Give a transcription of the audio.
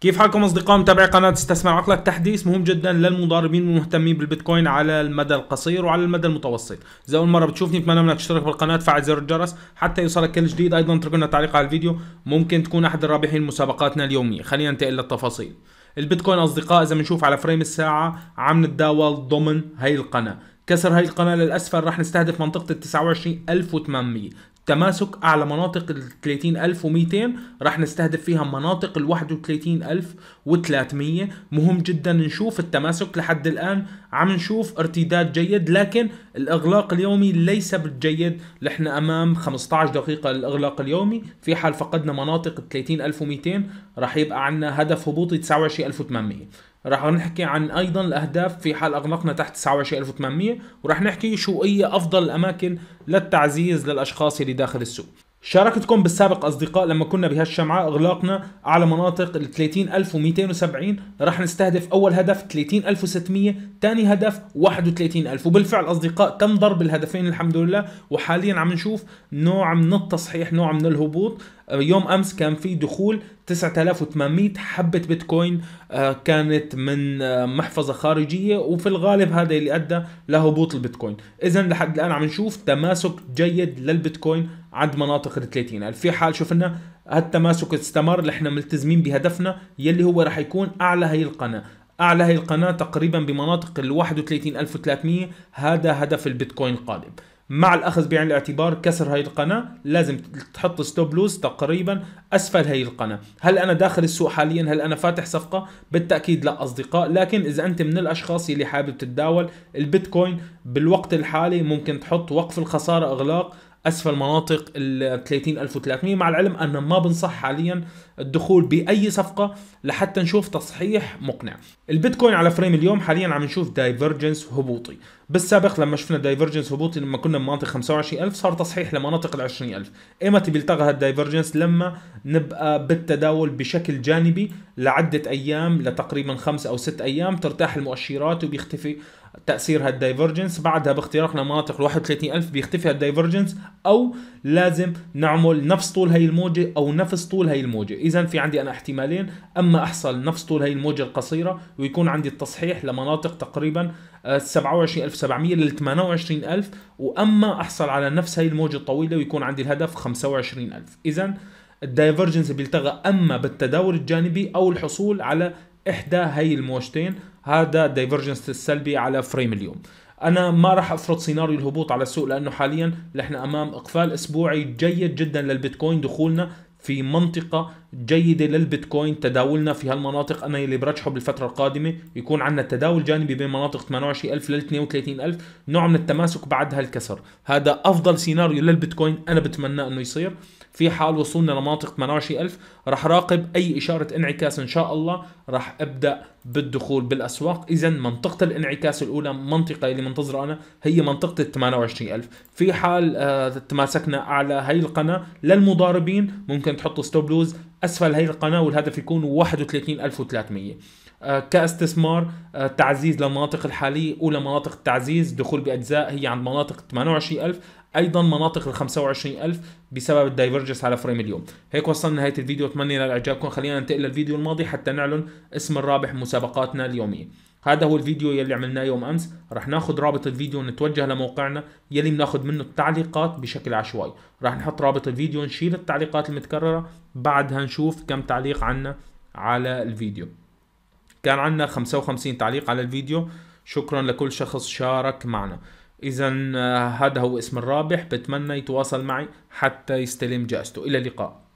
كيف حالكم اصدقاء متابعي قناه استثمر عقلك تحديث مهم جدا للمضاربين والمهتمين بالبيتكوين على المدى القصير وعلى المدى المتوسط اذا اول مره بتشوفني اتمنى منك تشترك بالقناه تفعل زر الجرس حتى يوصلك كل جديد ايضا اترك لنا تعليق على الفيديو ممكن تكون احد الرابحين مسابقاتنا اليوميه خلينا ننتقل للتفاصيل البيتكوين اصدقاء اذا بنشوف على فريم الساعه عم نتداول ضمن هي القناه كسر هاي القناة للأسفل راح نستهدف منطقة ال 29800 تماسك اعلى مناطق ال 30200 راح نستهدف فيها مناطق ال 31300 مهم جدا نشوف التماسك لحد الان عم نشوف ارتداد جيد لكن الاغلاق اليومي ليس بالجيد نحن امام 15 دقيقه للاغلاق اليومي في حال فقدنا مناطق ال 30200 راح يبقى عندنا هدف هبوطي 29800 راح نحكي عن ايضا الاهداف في حال اغلقنا تحت 29800 وراح نحكي شو هي افضل الاماكن للتعزيز للاشخاص اللي داخل السوق شاركتكم بالسابق أصدقاء لما كنا بهالشمعة إغلاقنا على مناطق ال 30270 راح نستهدف أول هدف 30600 ثاني هدف 31000 وبالفعل أصدقاء تم ضرب الهدفين الحمد لله وحاليا عم نشوف نوع من التصحيح نوع من الهبوط يوم امس كان في دخول 9800 حبه بيتكوين آه، كانت من آه، محفظه خارجيه وفي الغالب هذا اللي ادى لهبوط البيتكوين اذا لحد الان عم نشوف تماسك جيد للبيتكوين عند مناطق ال 30000 يعني في حال شفنا هالتماسك استمر نحن ملتزمين بهدفنا يلي هو راح يكون اعلى هي القناه اعلى هي القناه تقريبا بمناطق ال 31300 هذا هدف البيتكوين القادم مع الاخذ بعين الاعتبار كسر هاي القناه لازم تحط ستوب لوز تقريبا اسفل هاي القناه هل انا داخل السوق حاليا هل انا فاتح صفقه بالتاكيد لا اصدقاء لكن اذا انت من الاشخاص اللي حابب تتداول البيتكوين بالوقت الحالي ممكن تحط وقف الخساره اغلاق اسفل مناطق ال 30300 مع العلم ان ما بنصح حاليا الدخول باي صفقه لحتى نشوف تصحيح مقنع البيتكوين على فريم اليوم حاليا عم نشوف دايفرجنس هبوطي بالسابق لما شفنا دايفرجنس هبوطي لما كنا بمناطق 25000 صار تصحيح لمناطق ال 20000 ايمتى بيلتغى هالدايفرجنس لما نبقى بالتداول بشكل جانبي لعده ايام لتقريبا خمس او ست ايام ترتاح المؤشرات وبيختفي تاثير هالدايفرجنس بعدها باختراقنا مناطق ال 31000 بيختفي هالدايفرجنس او لازم نعمل نفس طول هي الموجه او نفس طول هي الموجه اذا في عندي انا احتمالين اما احصل نفس طول هي الموجه القصيره ويكون عندي التصحيح لمناطق تقريبا 27700 لل 28000 واما احصل على نفس هي الموجه الطويله ويكون عندي الهدف 25000 اذا الدايفرجنس بيلتغى اما بالتداول الجانبي او الحصول على احدى هي الموجتين هذا دايفرجنس السلبي على فريم اليوم انا ما راح افرض سيناريو الهبوط على السوق لانه حاليا نحن امام اقفال اسبوعي جيد جدا للبيتكوين دخولنا في منطقة جيدة للبيتكوين تداولنا في هالمناطق أنا اللي برجحه بالفترة القادمة يكون عندنا تداول جانبي بين مناطق 28000 لل 32000 نوع من التماسك بعد هالكسر هذا أفضل سيناريو للبيتكوين أنا بتمنى أنه يصير في حال وصولنا لمناطق 28000 راح راقب أي إشارة انعكاس إن شاء الله راح ابدا بالدخول بالاسواق اذا منطقه الانعكاس الاولى منطقه اللي منتظره انا هي منطقه ال 28000 في حال آه، تماسكنا على هي القناه للمضاربين ممكن تحطوا ستوب لوز اسفل هي القناه والهدف يكون 31300 آه، كاستثمار آه، تعزيز للمناطق الحالية أولى مناطق التعزيز دخول بأجزاء هي عند مناطق 28000 ايضا مناطق ال 25000 بسبب الدايفرجنس على فريم اليوم هيك وصلنا نهايه الفيديو اتمنى ينال اعجابكم خلينا ننتقل للفيديو الماضي حتى نعلن اسم الرابح مسابقاتنا اليوميه هذا هو الفيديو يلي عملناه يوم امس رح ناخذ رابط الفيديو ونتوجه لموقعنا يلي بناخذ منه التعليقات بشكل عشوائي رح نحط رابط الفيديو نشيل التعليقات المتكرره بعدها نشوف كم تعليق عنا على الفيديو كان عنا 55 تعليق على الفيديو شكرا لكل شخص شارك معنا اذا آه، هذا هو اسم الرابح بتمنى يتواصل معي حتى يستلم جائزته الى اللقاء